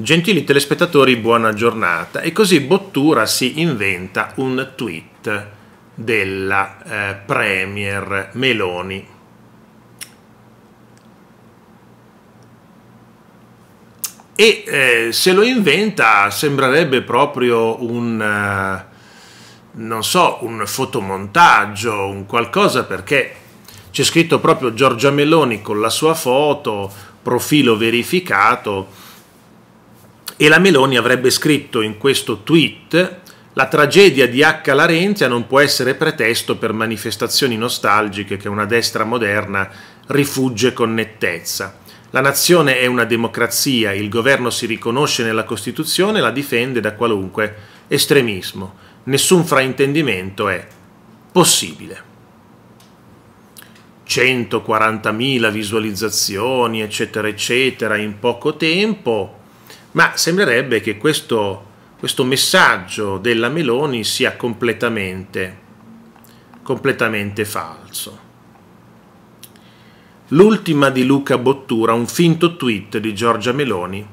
Gentili telespettatori, buona giornata. E così Bottura si inventa un tweet della eh, Premier Meloni. E eh, se lo inventa sembrerebbe proprio un, eh, non so, un fotomontaggio, un qualcosa perché c'è scritto proprio Giorgia Meloni con la sua foto, profilo verificato e la Meloni avrebbe scritto in questo tweet la tragedia di H. Larenzia non può essere pretesto per manifestazioni nostalgiche che una destra moderna rifugge con nettezza. La nazione è una democrazia, il governo si riconosce nella Costituzione e la difende da qualunque estremismo. Nessun fraintendimento è possibile. 140.000 visualizzazioni, eccetera, eccetera, in poco tempo ma sembrerebbe che questo, questo messaggio della Meloni sia completamente, completamente falso. L'ultima di Luca Bottura, un finto tweet di Giorgia Meloni,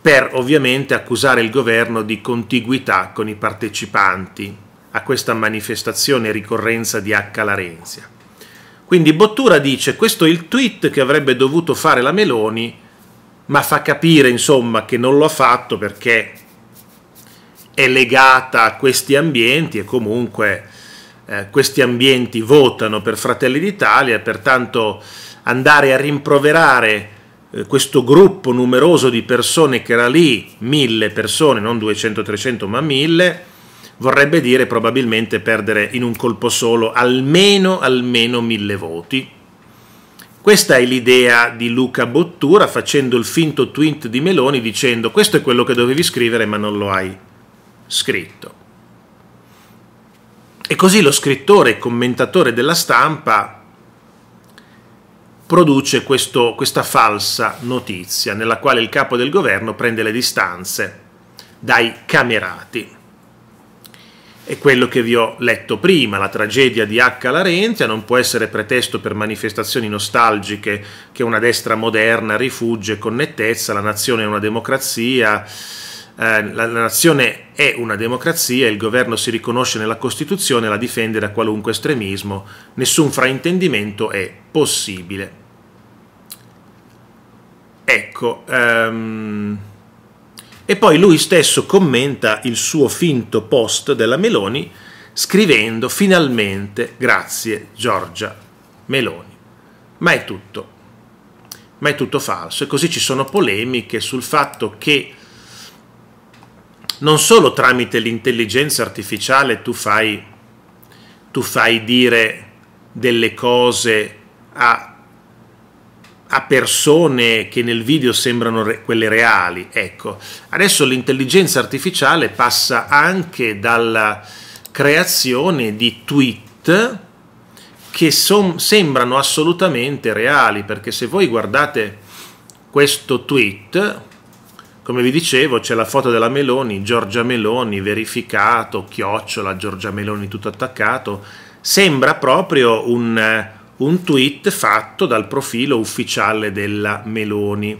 per ovviamente accusare il governo di contiguità con i partecipanti a questa manifestazione ricorrenza di H. Larenzia. Quindi Bottura dice questo è il tweet che avrebbe dovuto fare la Meloni ma fa capire insomma che non lo ha fatto perché è legata a questi ambienti e comunque eh, questi ambienti votano per Fratelli d'Italia, pertanto andare a rimproverare eh, questo gruppo numeroso di persone che era lì, mille persone, non 200-300 ma mille, vorrebbe dire probabilmente perdere in un colpo solo almeno, almeno mille voti. Questa è l'idea di Luca Bottura facendo il finto tweet di Meloni dicendo questo è quello che dovevi scrivere ma non lo hai scritto. E così lo scrittore e commentatore della stampa produce questo, questa falsa notizia nella quale il capo del governo prende le distanze dai camerati è quello che vi ho letto prima, la tragedia di H. Larenzia non può essere pretesto per manifestazioni nostalgiche che una destra moderna rifugge con nettezza, la nazione è una democrazia, eh, la, nazione è una democrazia, il governo si riconosce nella Costituzione e la difende da qualunque estremismo, nessun fraintendimento è possibile. Ecco, um... E poi lui stesso commenta il suo finto post della Meloni scrivendo finalmente grazie Giorgia Meloni. Ma è tutto, ma è tutto falso. E così ci sono polemiche sul fatto che non solo tramite l'intelligenza artificiale tu fai, tu fai dire delle cose a a persone che nel video sembrano re quelle reali. Ecco, adesso l'intelligenza artificiale passa anche dalla creazione di tweet che sembrano assolutamente reali, perché se voi guardate questo tweet, come vi dicevo, c'è la foto della Meloni, Giorgia Meloni verificato, chiocciola, Giorgia Meloni tutto attaccato, sembra proprio un un tweet fatto dal profilo ufficiale della Meloni.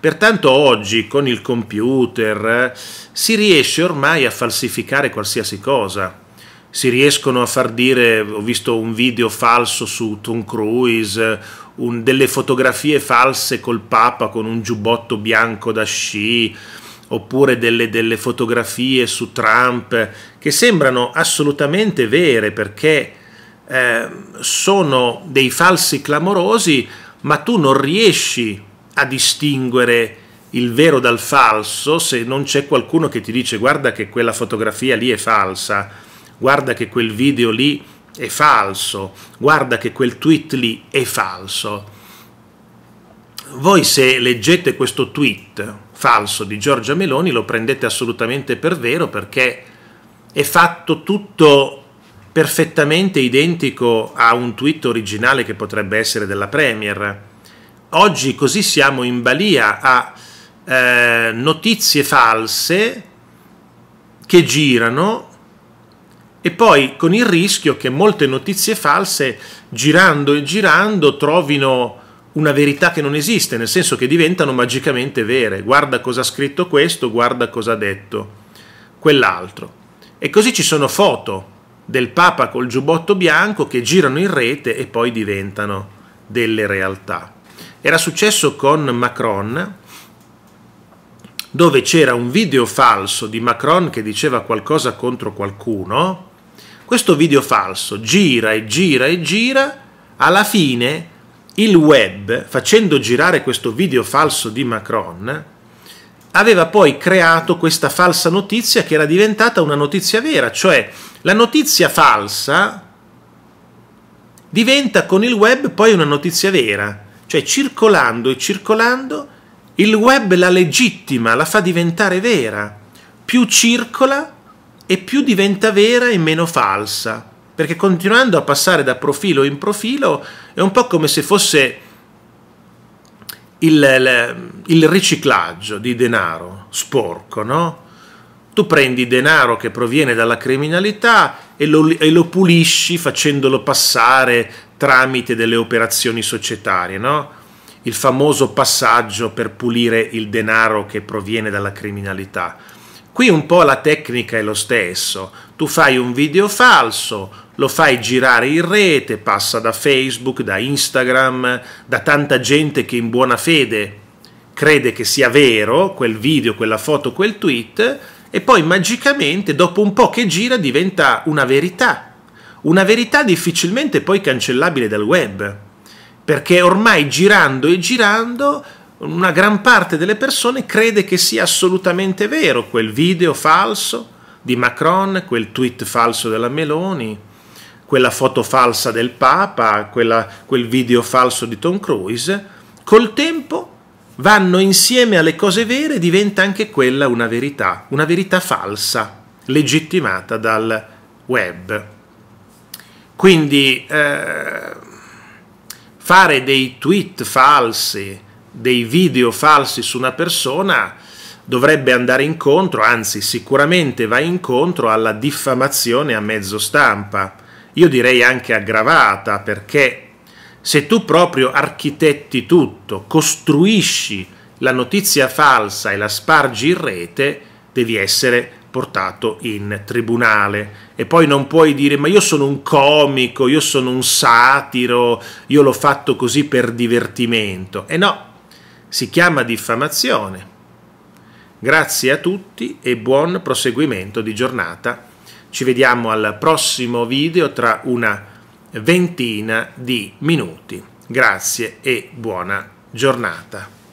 Pertanto oggi con il computer si riesce ormai a falsificare qualsiasi cosa. Si riescono a far dire, ho visto un video falso su Tom Cruise, un, delle fotografie false col Papa con un giubbotto bianco da sci, oppure delle, delle fotografie su Trump che sembrano assolutamente vere perché eh, sono dei falsi clamorosi, ma tu non riesci a distinguere il vero dal falso se non c'è qualcuno che ti dice guarda che quella fotografia lì è falsa, guarda che quel video lì è falso, guarda che quel tweet lì è falso. Voi se leggete questo tweet falso di Giorgia Meloni lo prendete assolutamente per vero perché è fatto tutto perfettamente identico a un tweet originale che potrebbe essere della Premier. Oggi così siamo in balia a eh, notizie false che girano e poi con il rischio che molte notizie false girando e girando trovino una verità che non esiste, nel senso che diventano magicamente vere. Guarda cosa ha scritto questo, guarda cosa ha detto quell'altro. E così ci sono foto del Papa col giubbotto bianco che girano in rete e poi diventano delle realtà. Era successo con Macron, dove c'era un video falso di Macron che diceva qualcosa contro qualcuno. Questo video falso gira e gira e gira, alla fine il web, facendo girare questo video falso di Macron, aveva poi creato questa falsa notizia che era diventata una notizia vera, cioè la notizia falsa diventa con il web poi una notizia vera, cioè circolando e circolando il web la legittima, la fa diventare vera. Più circola e più diventa vera e meno falsa, perché continuando a passare da profilo in profilo è un po' come se fosse il, il, il riciclaggio di denaro sporco, no? tu prendi denaro che proviene dalla criminalità e lo, e lo pulisci facendolo passare tramite delle operazioni societarie, no? il famoso passaggio per pulire il denaro che proviene dalla criminalità. Qui un po' la tecnica è lo stesso, tu fai un video falso, lo fai girare in rete, passa da Facebook, da Instagram, da tanta gente che in buona fede crede che sia vero quel video, quella foto, quel tweet, e poi magicamente dopo un po' che gira diventa una verità, una verità difficilmente poi cancellabile dal web, perché ormai girando e girando una gran parte delle persone crede che sia assolutamente vero quel video falso di Macron, quel tweet falso della Meloni, quella foto falsa del Papa, quella, quel video falso di Tom Cruise, col tempo vanno insieme alle cose vere diventa anche quella una verità, una verità falsa, legittimata dal web. Quindi eh, fare dei tweet falsi, dei video falsi su una persona dovrebbe andare incontro, anzi sicuramente va incontro alla diffamazione a mezzo stampa. Io direi anche aggravata perché se tu proprio architetti tutto, costruisci la notizia falsa e la spargi in rete, devi essere portato in tribunale e poi non puoi dire ma io sono un comico, io sono un satiro, io l'ho fatto così per divertimento. E no, si chiama diffamazione. Grazie a tutti e buon proseguimento di giornata. Ci vediamo al prossimo video tra una ventina di minuti. Grazie e buona giornata.